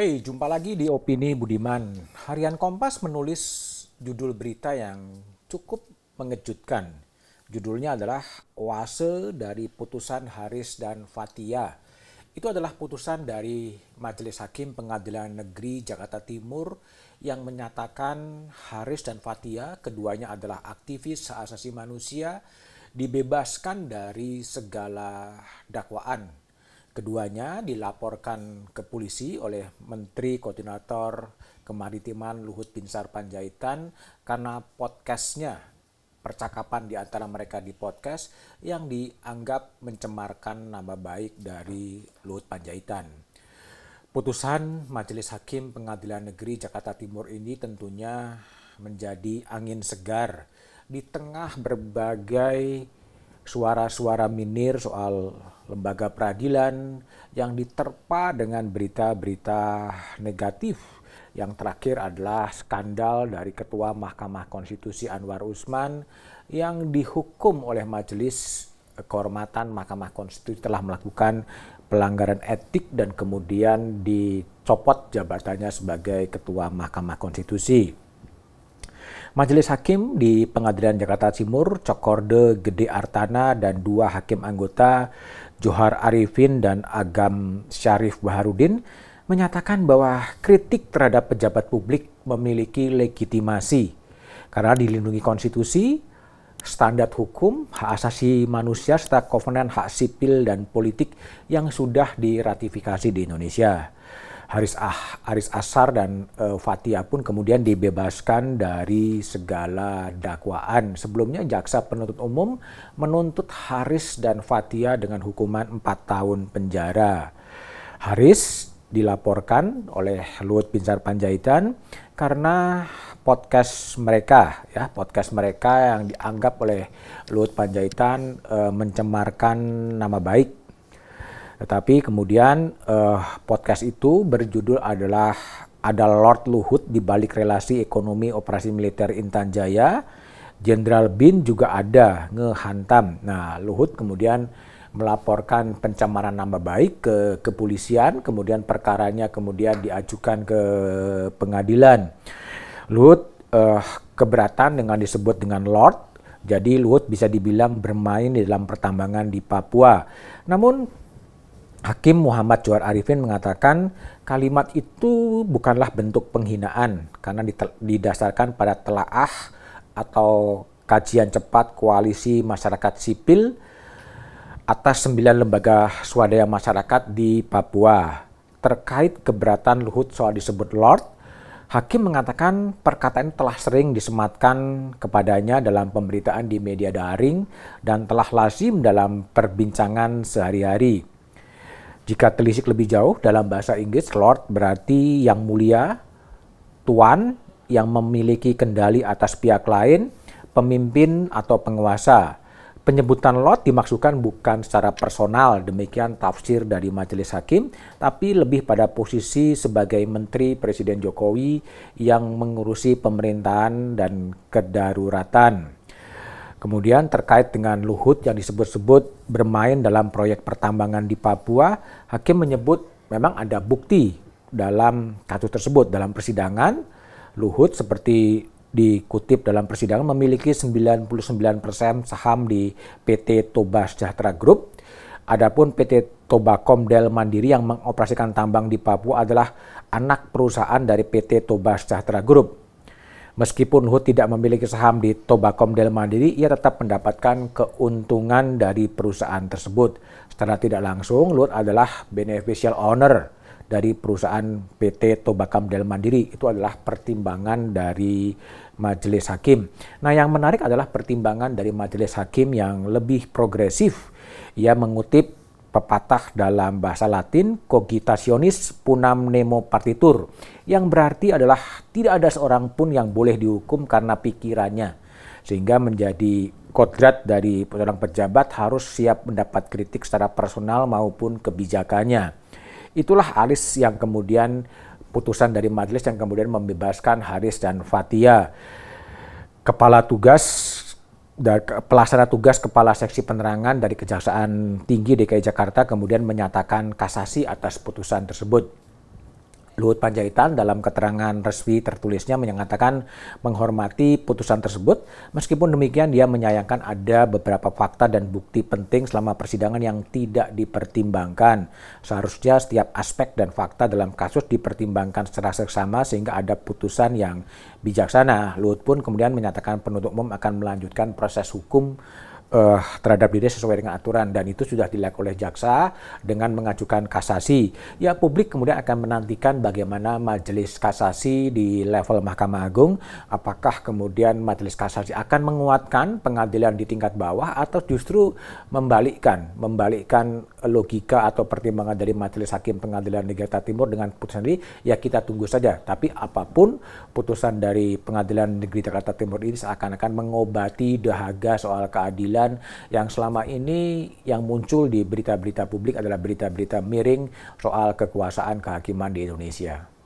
Hey, jumpa lagi di Opini Budiman. Harian Kompas menulis judul berita yang cukup mengejutkan. Judulnya adalah Oase dari Putusan Haris dan Fatia. Itu adalah putusan dari Majelis Hakim Pengadilan Negeri Jakarta Timur yang menyatakan Haris dan Fatia keduanya adalah aktivis hak asasi manusia dibebaskan dari segala dakwaan Keduanya dilaporkan ke polisi oleh Menteri Koordinator Kemaritiman Luhut Binsar Panjaitan karena podcastnya percakapan di antara mereka di podcast yang dianggap mencemarkan nama baik dari Luhut Panjaitan. Putusan Majelis Hakim Pengadilan Negeri Jakarta Timur ini tentunya menjadi angin segar di tengah berbagai suara-suara minir soal lembaga peradilan yang diterpa dengan berita-berita negatif yang terakhir adalah skandal dari Ketua Mahkamah Konstitusi Anwar Usman yang dihukum oleh Majelis Kehormatan Mahkamah Konstitusi telah melakukan pelanggaran etik dan kemudian dicopot jabatannya sebagai Ketua Mahkamah Konstitusi. Majelis Hakim di Pengadilan Jakarta Timur, Cokorde Gede Artana dan dua hakim anggota Johar Arifin dan Agam Syarif Baharudin menyatakan bahwa kritik terhadap pejabat publik memiliki legitimasi karena dilindungi konstitusi, standar hukum, hak asasi manusia serta kovenan hak sipil dan politik yang sudah diratifikasi di Indonesia. Haris ah, Haris Asar dan uh, eh, Fatia pun kemudian dibebaskan dari segala dakwaan. Sebelumnya jaksa penuntut umum menuntut Haris dan Fatia dengan hukuman 4 tahun penjara. Haris dilaporkan oleh Luhut Binsar Panjaitan karena podcast mereka ya podcast mereka yang dianggap oleh Luhut Panjaitan e, mencemarkan nama baik tetapi kemudian eh, podcast itu berjudul adalah ada Lord Luhut di balik relasi ekonomi operasi militer Intan Jaya. Jenderal Bin juga ada ngehantam. Nah, Luhut kemudian melaporkan pencemaran nama baik ke kepolisian, kemudian perkaranya kemudian diajukan ke pengadilan. Luhut eh, keberatan dengan disebut dengan Lord, jadi Luhut bisa dibilang bermain di dalam pertambangan di Papua. Namun Hakim Muhammad Juar Arifin mengatakan kalimat itu bukanlah bentuk penghinaan karena didasarkan pada telaah atau kajian cepat koalisi masyarakat sipil atas sembilan lembaga swadaya masyarakat di Papua. Terkait keberatan Luhut soal disebut Lord, Hakim mengatakan perkataan telah sering disematkan kepadanya dalam pemberitaan di media daring dan telah lazim dalam perbincangan sehari-hari. Jika telisik lebih jauh dalam bahasa Inggris, Lord berarti yang mulia, tuan yang memiliki kendali atas pihak lain, pemimpin atau penguasa. Penyebutan Lord dimaksudkan bukan secara personal, demikian tafsir dari majelis hakim, tapi lebih pada posisi sebagai menteri Presiden Jokowi yang mengurusi pemerintahan dan kedaruratan. Kemudian terkait dengan Luhut yang disebut-sebut bermain dalam proyek pertambangan di Papua, hakim menyebut memang ada bukti dalam kasus tersebut dalam persidangan Luhut seperti dikutip dalam persidangan memiliki 99% saham di PT Toba Sejahtera Group. Adapun PT Toba Komdel Mandiri yang mengoperasikan tambang di Papua adalah anak perusahaan dari PT Toba Sejahtera Group. Meskipun Luhut tidak memiliki saham di Tobacom Del Mandiri, ia tetap mendapatkan keuntungan dari perusahaan tersebut. Secara tidak langsung, Luhut adalah beneficial owner dari perusahaan PT Tobacom Del Mandiri. Itu adalah pertimbangan dari majelis hakim. Nah, yang menarik adalah pertimbangan dari majelis hakim yang lebih progresif. Ia mengutip pepatah dalam bahasa Latin cogitationis punam nemo partitur yang berarti adalah tidak ada seorang pun yang boleh dihukum karena pikirannya sehingga menjadi kodrat dari seorang pejabat harus siap mendapat kritik secara personal maupun kebijakannya itulah alis yang kemudian putusan dari majelis yang kemudian membebaskan Haris dan Fatia kepala tugas dari pelaksana tugas kepala seksi penerangan dari Kejaksaan Tinggi DKI Jakarta kemudian menyatakan kasasi atas putusan tersebut. Luhut Panjaitan dalam keterangan resmi tertulisnya menyatakan menghormati putusan tersebut meskipun demikian dia menyayangkan ada beberapa fakta dan bukti penting selama persidangan yang tidak dipertimbangkan. Seharusnya setiap aspek dan fakta dalam kasus dipertimbangkan secara seksama sehingga ada putusan yang bijaksana. Luhut pun kemudian menyatakan penuntut umum akan melanjutkan proses hukum uh, terhadap diri sesuai dengan aturan dan itu sudah dilakukan oleh jaksa dengan mengajukan kasasi. Ya publik kemudian akan menantikan bagaimana majelis kasasi di level Mahkamah Agung apakah kemudian majelis kasasi akan menguatkan pengadilan di tingkat bawah atau justru membalikkan membalikkan logika atau pertimbangan dari majelis hakim pengadilan negara Timur dengan putusan ini ya kita tunggu saja. Tapi apapun putusan dari pengadilan negeri Jakarta Timur ini seakan-akan mengobati dahaga soal keadilan dan yang selama ini yang muncul di berita-berita publik adalah berita-berita miring soal kekuasaan kehakiman di Indonesia.